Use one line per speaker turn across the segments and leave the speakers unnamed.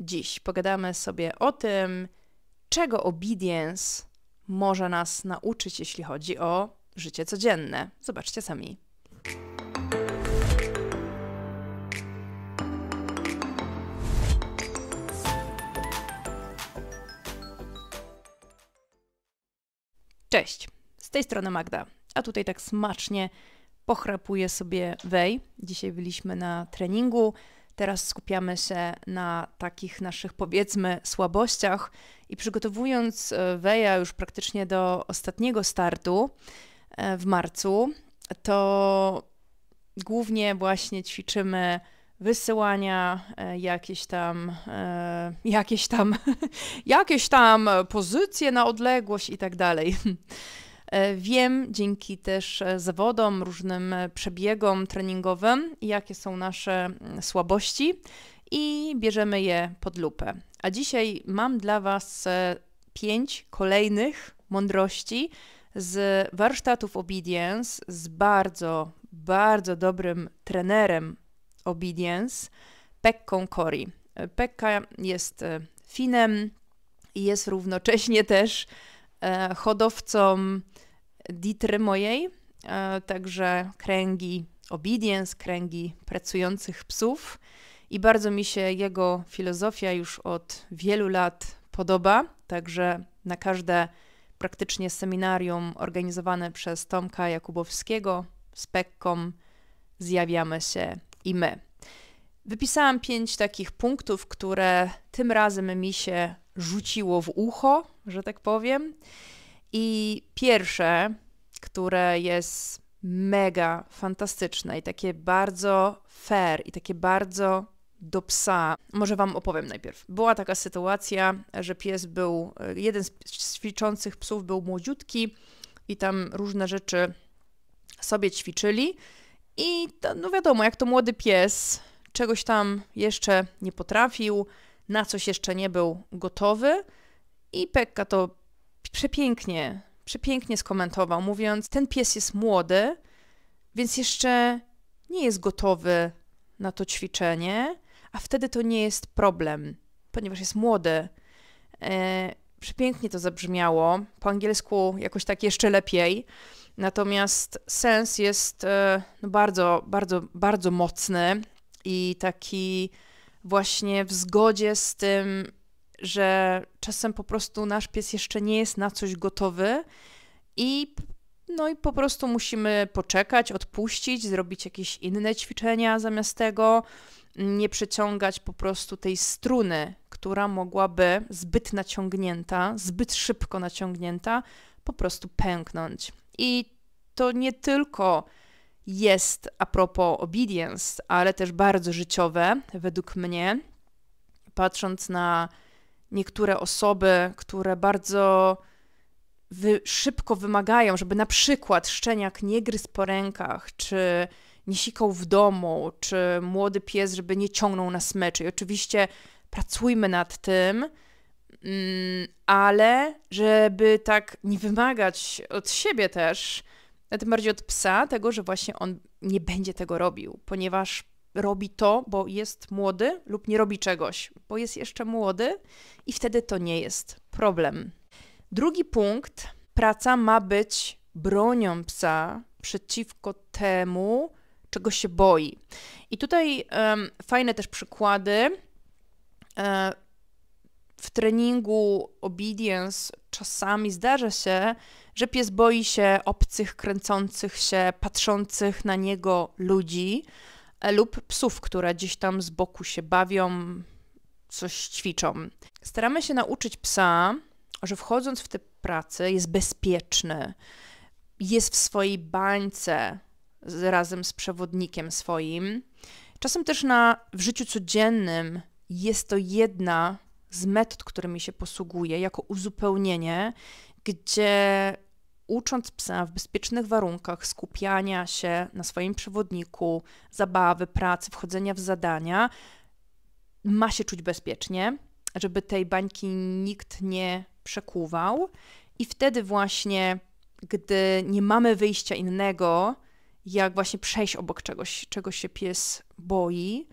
Dziś pogadamy sobie o tym, czego obedience może nas nauczyć, jeśli chodzi o życie codzienne. Zobaczcie sami. Cześć, z tej strony Magda, a tutaj tak smacznie pochrapuję sobie wej. Dzisiaj byliśmy na treningu Teraz skupiamy się na takich naszych, powiedzmy, słabościach i przygotowując e, Weja już praktycznie do ostatniego startu e, w marcu, to głównie właśnie ćwiczymy wysyłania, e, jakieś tam, jakieś tam, jakieś tam pozycje na odległość i tak dalej. E, wiem dzięki też e, zawodom, różnym e, przebiegom treningowym, jakie są nasze słabości i bierzemy je pod lupę. A dzisiaj mam dla Was pięć kolejnych mądrości z warsztatów Obedience z bardzo, bardzo dobrym trenerem Obedience, Pekką Cori. Pekka jest Finem i jest równocześnie też E, hodowcom Ditry mojej, e, także kręgi obedience, kręgi pracujących psów i bardzo mi się jego filozofia już od wielu lat podoba, także na każde praktycznie seminarium organizowane przez Tomka Jakubowskiego z Pekką zjawiamy się i my. Wypisałam pięć takich punktów, które tym razem mi się rzuciło w ucho, że tak powiem. I pierwsze, które jest mega fantastyczne i takie bardzo fair i takie bardzo do psa. Może wam opowiem najpierw. Była taka sytuacja, że pies był, jeden z ćwiczących psów był młodziutki i tam różne rzeczy sobie ćwiczyli. I to, no wiadomo, jak to młody pies czegoś tam jeszcze nie potrafił, na coś jeszcze nie był gotowy i Pekka to przepięknie, przepięknie skomentował, mówiąc: Ten pies jest młody, więc jeszcze nie jest gotowy na to ćwiczenie, a wtedy to nie jest problem, ponieważ jest młody. E, przepięknie to zabrzmiało, po angielsku jakoś tak jeszcze lepiej. Natomiast sens jest e, no bardzo, bardzo, bardzo mocny i taki właśnie w zgodzie z tym, że czasem po prostu nasz pies jeszcze nie jest na coś gotowy i no i po prostu musimy poczekać, odpuścić, zrobić jakieś inne ćwiczenia zamiast tego, nie przeciągać po prostu tej struny, która mogłaby zbyt naciągnięta, zbyt szybko naciągnięta, po prostu pęknąć. I to nie tylko jest a propos obedience, ale też bardzo życiowe według mnie, patrząc na niektóre osoby, które bardzo wy szybko wymagają, żeby na przykład szczeniak nie gryzł po rękach, czy nie sikał w domu, czy młody pies, żeby nie ciągnął na smyczy. I oczywiście pracujmy nad tym, mm, ale żeby tak nie wymagać od siebie też, a tym bardziej od psa, tego, że właśnie on nie będzie tego robił, ponieważ robi to, bo jest młody lub nie robi czegoś, bo jest jeszcze młody i wtedy to nie jest problem. Drugi punkt, praca ma być bronią psa przeciwko temu, czego się boi. I tutaj um, fajne też przykłady. E, w treningu Obedience czasami zdarza się, że pies boi się obcych, kręcących się, patrzących na niego ludzi e, lub psów, które gdzieś tam z boku się bawią, coś ćwiczą. Staramy się nauczyć psa, że wchodząc w tę pracę jest bezpieczny, jest w swojej bańce razem z przewodnikiem swoim. Czasem też na, w życiu codziennym jest to jedna z metod, którymi się posługuje, jako uzupełnienie, gdzie ucząc psa w bezpiecznych warunkach skupiania się na swoim przewodniku, zabawy, pracy, wchodzenia w zadania, ma się czuć bezpiecznie, żeby tej bańki nikt nie przekuwał. I wtedy właśnie, gdy nie mamy wyjścia innego, jak właśnie przejść obok czegoś, czego się pies boi,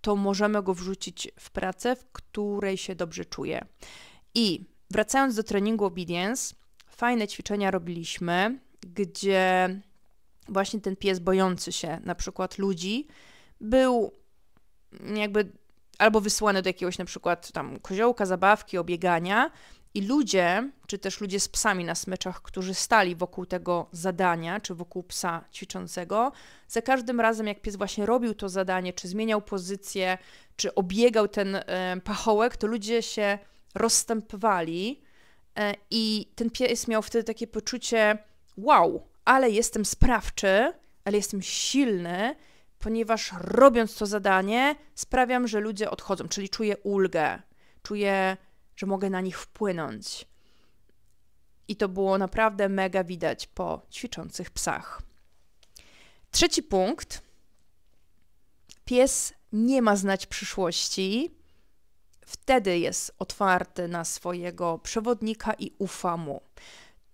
to możemy go wrzucić w pracę, w której się dobrze czuje. I wracając do treningu obedience, fajne ćwiczenia robiliśmy, gdzie właśnie ten pies bojący się na przykład ludzi był jakby albo wysłany do jakiegoś na przykład tam koziołka, zabawki, obiegania, i ludzie, czy też ludzie z psami na smyczach, którzy stali wokół tego zadania, czy wokół psa ćwiczącego, za każdym razem, jak pies właśnie robił to zadanie, czy zmieniał pozycję, czy obiegał ten e, pachołek, to ludzie się rozstępowali e, i ten pies miał wtedy takie poczucie: wow, ale jestem sprawczy, ale jestem silny, ponieważ robiąc to zadanie, sprawiam, że ludzie odchodzą, czyli czuję ulgę, czuję że mogę na nich wpłynąć. I to było naprawdę mega widać po ćwiczących psach. Trzeci punkt. Pies nie ma znać przyszłości. Wtedy jest otwarty na swojego przewodnika i ufa mu.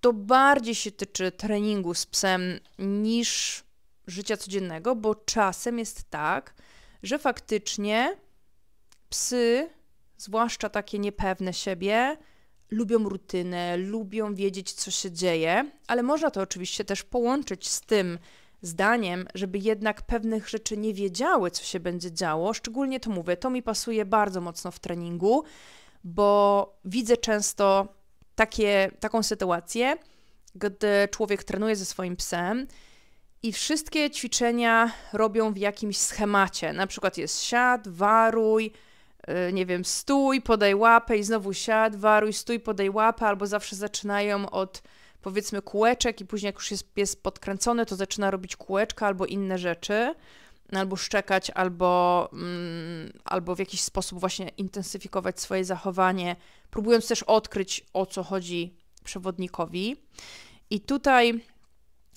To bardziej się tyczy treningu z psem niż życia codziennego, bo czasem jest tak, że faktycznie psy zwłaszcza takie niepewne siebie, lubią rutynę, lubią wiedzieć, co się dzieje, ale można to oczywiście też połączyć z tym zdaniem, żeby jednak pewnych rzeczy nie wiedziały, co się będzie działo. Szczególnie to mówię, to mi pasuje bardzo mocno w treningu, bo widzę często takie, taką sytuację, gdy człowiek trenuje ze swoim psem i wszystkie ćwiczenia robią w jakimś schemacie. Na przykład jest siad, waruj, Y, nie wiem, stój, podaj łapę i znowu siad, waruj, stój, podaj łapę, albo zawsze zaczynają od powiedzmy kółeczek i później jak już jest pies podkręcony, to zaczyna robić kółeczka albo inne rzeczy, albo szczekać, albo, mm, albo w jakiś sposób właśnie intensyfikować swoje zachowanie, próbując też odkryć, o co chodzi przewodnikowi. I tutaj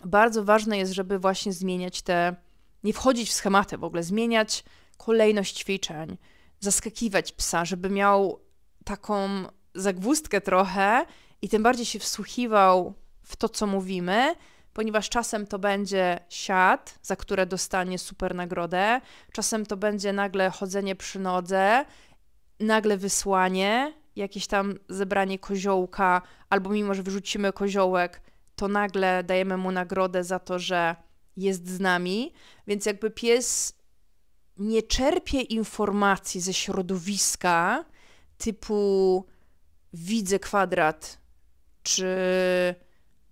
bardzo ważne jest, żeby właśnie zmieniać te, nie wchodzić w schematy w ogóle, zmieniać kolejność ćwiczeń, zaskakiwać psa, żeby miał taką zagwózdkę trochę i tym bardziej się wsłuchiwał w to, co mówimy, ponieważ czasem to będzie siat, za które dostanie super nagrodę, czasem to będzie nagle chodzenie przy nodze, nagle wysłanie, jakieś tam zebranie koziołka, albo mimo, że wyrzucimy koziołek, to nagle dajemy mu nagrodę za to, że jest z nami. Więc jakby pies nie czerpię informacji ze środowiska typu widzę kwadrat czy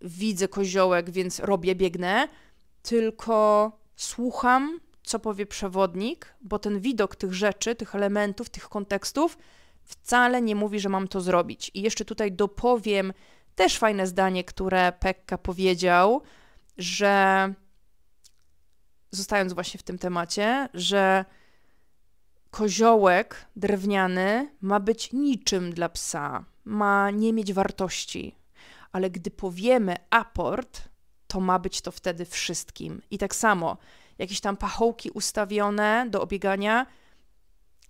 widzę koziołek, więc robię, biegnę, tylko słucham, co powie przewodnik, bo ten widok tych rzeczy, tych elementów, tych kontekstów wcale nie mówi, że mam to zrobić. I jeszcze tutaj dopowiem też fajne zdanie, które Pekka powiedział, że zostając właśnie w tym temacie, że koziołek drewniany ma być niczym dla psa, ma nie mieć wartości. Ale gdy powiemy aport, to ma być to wtedy wszystkim. I tak samo, jakieś tam pachołki ustawione do obiegania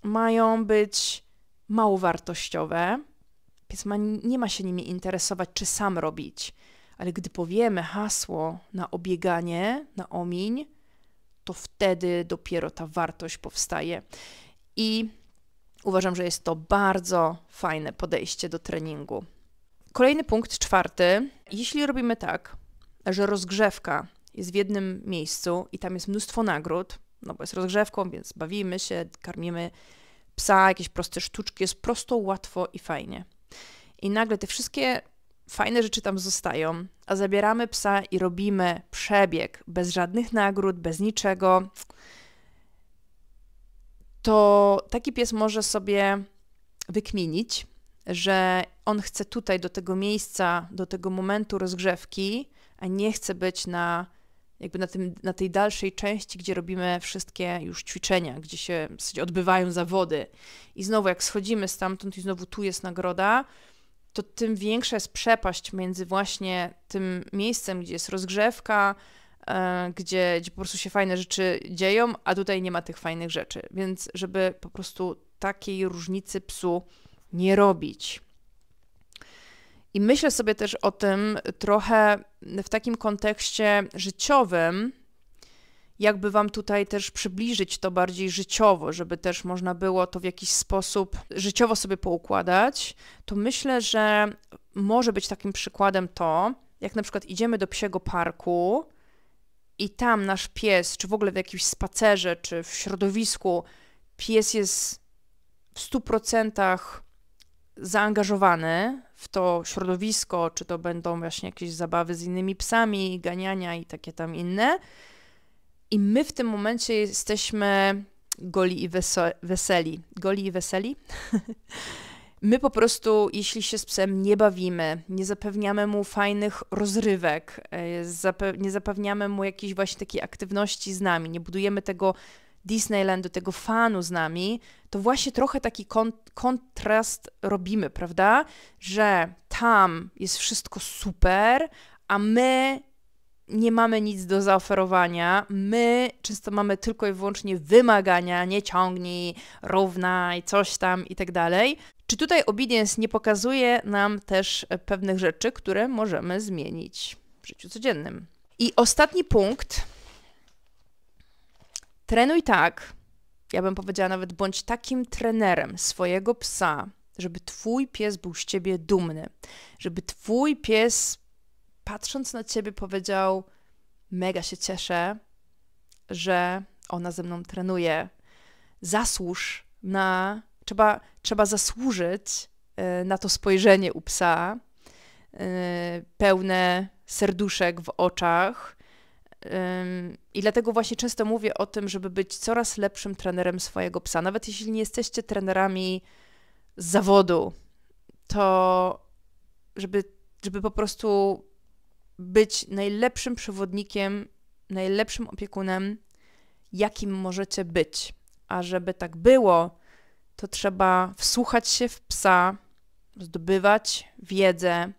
mają być mało wartościowe. Pies ma, nie ma się nimi interesować, czy sam robić. Ale gdy powiemy hasło na obieganie, na omiń, to wtedy dopiero ta wartość powstaje. I uważam, że jest to bardzo fajne podejście do treningu. Kolejny punkt, czwarty. Jeśli robimy tak, że rozgrzewka jest w jednym miejscu i tam jest mnóstwo nagród, no bo jest rozgrzewką, więc bawimy się, karmimy psa, jakieś proste sztuczki, jest prosto, łatwo i fajnie. I nagle te wszystkie fajne rzeczy tam zostają, a zabieramy psa i robimy przebieg bez żadnych nagród, bez niczego, to taki pies może sobie wykminić, że on chce tutaj do tego miejsca, do tego momentu rozgrzewki, a nie chce być na jakby na, tym, na tej dalszej części, gdzie robimy wszystkie już ćwiczenia, gdzie się odbywają zawody. I znowu, jak schodzimy stamtąd i znowu tu jest nagroda, to tym większa jest przepaść między właśnie tym miejscem, gdzie jest rozgrzewka, e, gdzie, gdzie po prostu się fajne rzeczy dzieją, a tutaj nie ma tych fajnych rzeczy. Więc żeby po prostu takiej różnicy psu nie robić. I myślę sobie też o tym trochę w takim kontekście życiowym, jakby wam tutaj też przybliżyć to bardziej życiowo, żeby też można było to w jakiś sposób życiowo sobie poukładać, to myślę, że może być takim przykładem to, jak na przykład idziemy do psiego parku i tam nasz pies, czy w ogóle w jakimś spacerze, czy w środowisku, pies jest w 100% zaangażowany w to środowisko, czy to będą właśnie jakieś zabawy z innymi psami, ganiania i takie tam inne i my w tym momencie jesteśmy goli i weseli. Goli i weseli? My po prostu, jeśli się z psem nie bawimy, nie zapewniamy mu fajnych rozrywek, e, nie zapewniamy mu jakiejś właśnie takiej aktywności z nami, nie budujemy tego Disneylandu, tego fanu z nami, to właśnie trochę taki kontrast robimy, prawda? Że tam jest wszystko super, a my nie mamy nic do zaoferowania. My często mamy tylko i wyłącznie wymagania, nie ciągnij, równaj, coś tam i tak dalej. Czy tutaj obedience nie pokazuje nam też e, pewnych rzeczy, które możemy zmienić w życiu codziennym? I ostatni punkt. Trenuj tak, ja bym powiedziała nawet bądź takim trenerem swojego psa, żeby twój pies był z ciebie dumny, żeby twój pies patrząc na ciebie, powiedział: Mega się cieszę, że ona ze mną trenuje. Zasłuż na. Trzeba, trzeba zasłużyć e, na to spojrzenie u psa, e, pełne serduszek w oczach. I dlatego właśnie często mówię o tym, żeby być coraz lepszym trenerem swojego psa. Nawet jeśli nie jesteście trenerami z zawodu, to żeby, żeby po prostu być najlepszym przewodnikiem, najlepszym opiekunem, jakim możecie być. A żeby tak było, to trzeba wsłuchać się w psa, zdobywać wiedzę,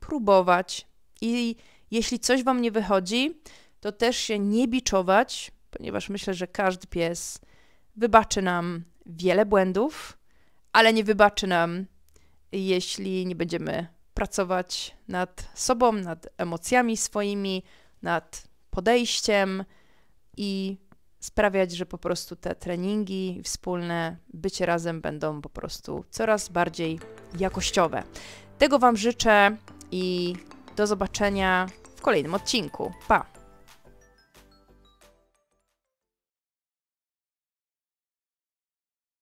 próbować i jeśli coś wam nie wychodzi, to też się nie biczować, ponieważ myślę, że każdy pies wybaczy nam wiele błędów, ale nie wybaczy nam, jeśli nie będziemy pracować nad sobą, nad emocjami swoimi, nad podejściem i sprawiać, że po prostu te treningi wspólne, bycie razem będą po prostu coraz bardziej jakościowe. Tego Wam życzę i do zobaczenia w kolejnym odcinku. Pa!